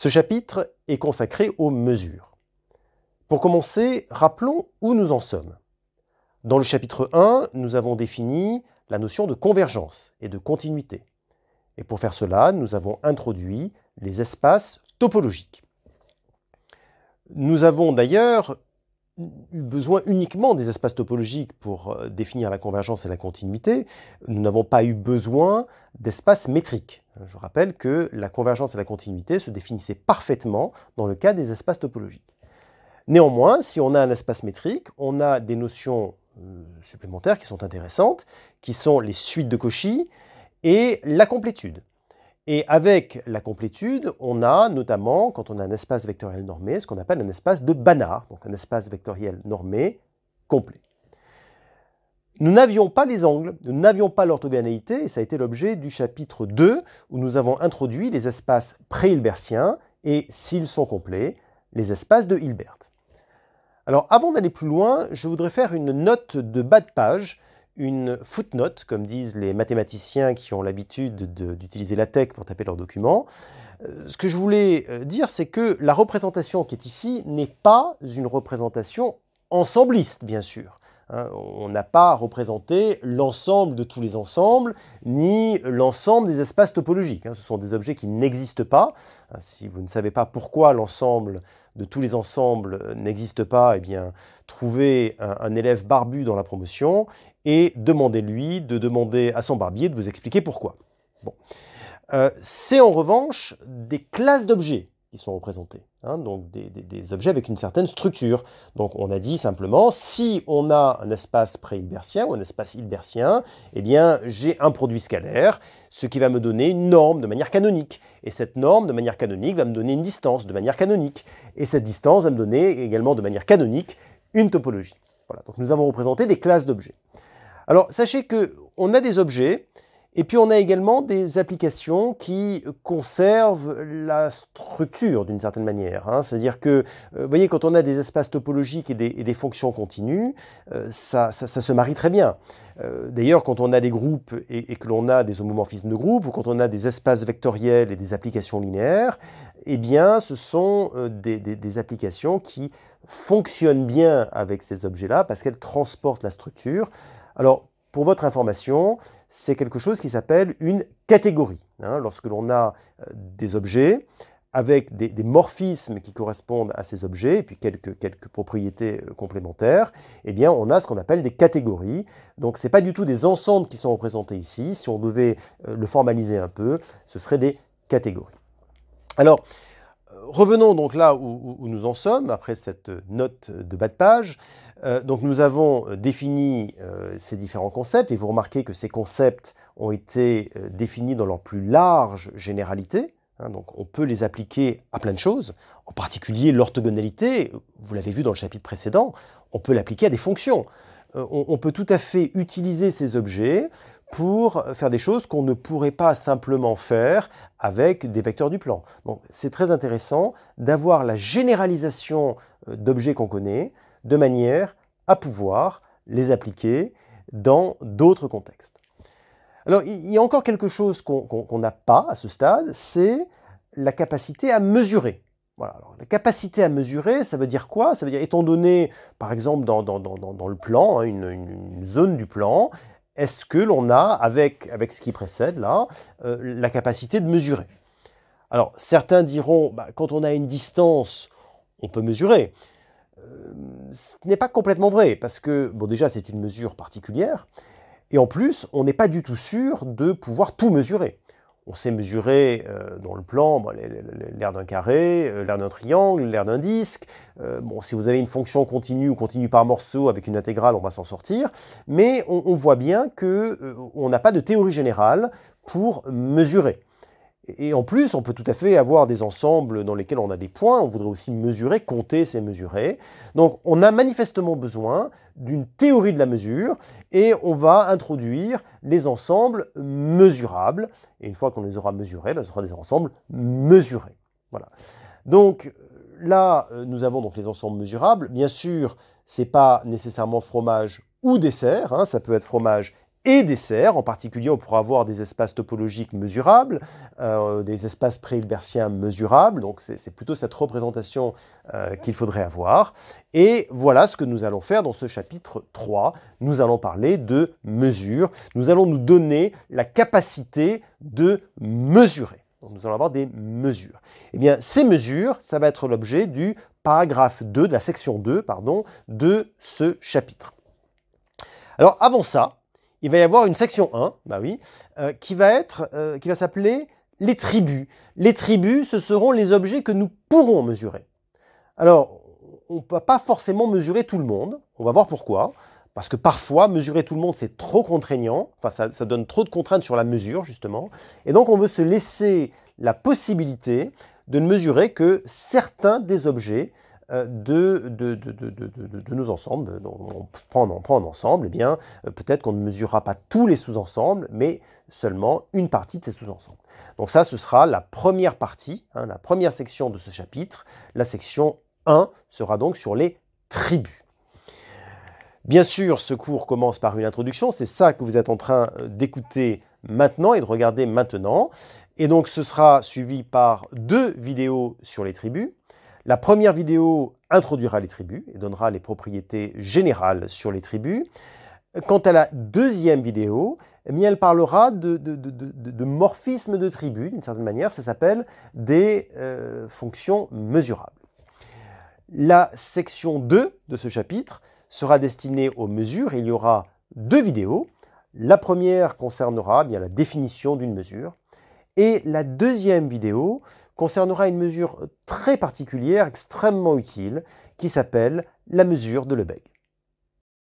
Ce chapitre est consacré aux mesures. Pour commencer, rappelons où nous en sommes. Dans le chapitre 1, nous avons défini la notion de convergence et de continuité. Et pour faire cela, nous avons introduit les espaces topologiques. Nous avons d'ailleurs eu besoin uniquement des espaces topologiques pour euh, définir la convergence et la continuité. Nous n'avons pas eu besoin d'espaces métriques. Euh, je rappelle que la convergence et la continuité se définissaient parfaitement dans le cas des espaces topologiques. Néanmoins, si on a un espace métrique, on a des notions euh, supplémentaires qui sont intéressantes, qui sont les suites de Cauchy et la complétude. Et avec la complétude, on a notamment, quand on a un espace vectoriel normé, ce qu'on appelle un espace de Banach, donc un espace vectoriel normé complet. Nous n'avions pas les angles, nous n'avions pas l'orthogonalité, et ça a été l'objet du chapitre 2, où nous avons introduit les espaces pré-hilbertiens, et s'ils sont complets, les espaces de Hilbert. Alors avant d'aller plus loin, je voudrais faire une note de bas de page, une footnote, comme disent les mathématiciens qui ont l'habitude d'utiliser la tech pour taper leurs documents. Euh, ce que je voulais euh, dire, c'est que la représentation qui est ici n'est pas une représentation ensembliste, bien sûr. Hein, on n'a pas représenté l'ensemble de tous les ensembles, ni l'ensemble des espaces topologiques. Hein. ce sont des objets qui n'existent pas. Hein, si vous ne savez pas pourquoi l'ensemble de tous les ensembles euh, n'existe pas, eh bien, trouvez un, élève barbu dans la promotion et demandez-lui de demander à son barbier de vous expliquer pourquoi. Bon. Euh, c'est en revanche des classes d'objets qui sont représentés. Hein, donc des, objets avec une certaine structure. Donc on a dit simplement, si on a un espace pré-hilbertien ou un espace hilbertien, eh bien j'ai un produit scalaire, ce qui va me donner une norme de manière canonique. Et cette norme de manière canonique va me donner une distance de manière canonique. Et cette distance va me donner également de manière canonique une topologie. Voilà, donc nous avons représenté des classes d'objets. Alors sachez qu'on a des objets et puis on a également des applications qui conservent la structure d'une certaine manière. Hein. C'est-à-dire que, euh, vous voyez, quand on a des espaces topologiques et des, fonctions continues, euh, ça, se marie très bien. Euh, d'ailleurs, quand on a des groupes et, que l'on a des homomorphismes de groupes, ou quand on a des espaces vectoriels et des applications linéaires, eh bien, ce sont des, des applications qui fonctionnent bien avec ces objets-là parce qu'elles transportent la structure. Alors, pour votre information, c'est quelque chose qui s'appelle une catégorie. Hein, lorsque l'on a euh, des objets avec des, morphismes qui correspondent à ces objets, et puis quelques, quelques propriétés euh, complémentaires, eh bien on a ce qu'on appelle des catégories. Donc ce n'est pas du tout des ensembles qui sont représentés ici. Si on devait euh, le formaliser un peu, ce serait des catégories. Alors, revenons donc là où, nous en sommes, après cette note de bas de page. Euh, donc nous avons euh, défini euh, ces différents concepts, et vous remarquez que ces concepts ont été définis dans leur plus large généralité. Hein. donc on peut les appliquer à plein de choses, en particulier l'orthogonalité, vous l'avez vu dans le chapitre précédent, on peut l'appliquer à des fonctions. on peut tout à fait utiliser ces objets pour faire des choses qu'on ne pourrait pas simplement faire avec des vecteurs du plan. c'est très intéressant d'avoir la généralisation euh, d'objets qu'on connaît de manière à pouvoir les appliquer dans d'autres contextes. Alors il y a encore quelque chose qu'on n'a pas à ce stade, c'est la capacité à mesurer. Voilà, la capacité à mesurer, ça veut dire quoi Ça veut dire, étant donné, par exemple, dans, le plan, hein, une, zone du plan, est-ce que l'on a, avec, avec ce qui précède là, euh, la capacité de mesurer Alors, certains diront, bah, quand on a une distance, on peut mesurer. Euh, ce n'est pas complètement vrai, parce que, bon, déjà, c'est une mesure particulière, et en plus, on n'est pas du tout sûr de pouvoir tout mesurer on sait mesurer euh, dans le plan l'aire l'air d'un carré, euh, l'air d'un triangle, l'air d'un disque. Euh, bon, si vous avez une fonction continue ou continue par morceau avec une intégrale, on va s'en sortir. Mais on, voit bien qu'on n'a pas de théorie générale pour mesurer. Et en plus, on peut tout à fait avoir des ensembles dans lesquels on a des points. On voudrait aussi mesurer, compter ces mesurés. Donc, on a manifestement besoin d'une théorie de la mesure et on va introduire les ensembles mesurables. Et une fois qu'on les aura mesurés, ben, ce sera des ensembles mesurés. Voilà. Donc, là, euh, nous avons donc les ensembles mesurables. Bien sûr, ce n'est pas nécessairement fromage ou dessert. Hein. ça peut être fromage et des serres. En particulier, on pourra avoir des espaces topologiques mesurables, euh, des espaces pré mesurables. Donc, c'est plutôt cette représentation euh, qu'il faudrait avoir. Et voilà ce que nous allons faire dans ce chapitre 3. Nous allons parler de mesures. Nous allons nous donner la capacité de mesurer. nous allons avoir des mesures. et eh bien, ces mesures, ça va être l'objet du paragraphe 2, de la section 2, pardon, de ce chapitre. Alors, avant ça, il va y avoir une section 1, bah oui, euh, qui va être, euh, qui va s'appeler les tribus. Les tribus, ce seront les objets que nous pourrons mesurer. Alors, on ne peut pas forcément mesurer tout le monde. On va voir pourquoi. Parce que parfois, mesurer tout le monde, c'est trop contraignant. Enfin, ça, ça donne trop de contraintes sur la mesure, justement. Et donc, on veut se laisser la possibilité de ne mesurer que certains des objets euh, de, de, nos ensembles. on prend, un ensemble, eh bien, euh, peut-être qu'on ne mesurera pas tous les sous-ensembles, mais seulement une partie de ces sous-ensembles. Donc ça, ce sera la première partie, hein, la première section de ce chapitre. La section 1 sera donc sur les tribus. Bien sûr, ce cours commence par une introduction, c'est ça que vous êtes en train euh, d'écouter maintenant et de regarder maintenant. Et donc ce sera suivi par deux vidéos sur les tribus la première vidéo introduira les tribus et donnera les propriétés générales sur les tribus. Quant à la deuxième vidéo, eh elle parlera de, morphismes de, morphisme de tribus, d'une certaine manière, ça s'appelle des euh, fonctions mesurables. La section 2 de ce chapitre sera destinée aux mesures et il y aura deux vidéos. La première concernera eh bien, la définition d'une mesure et la deuxième vidéo concernera une mesure très particulière, extrêmement utile, qui s'appelle la mesure de Lebesgue.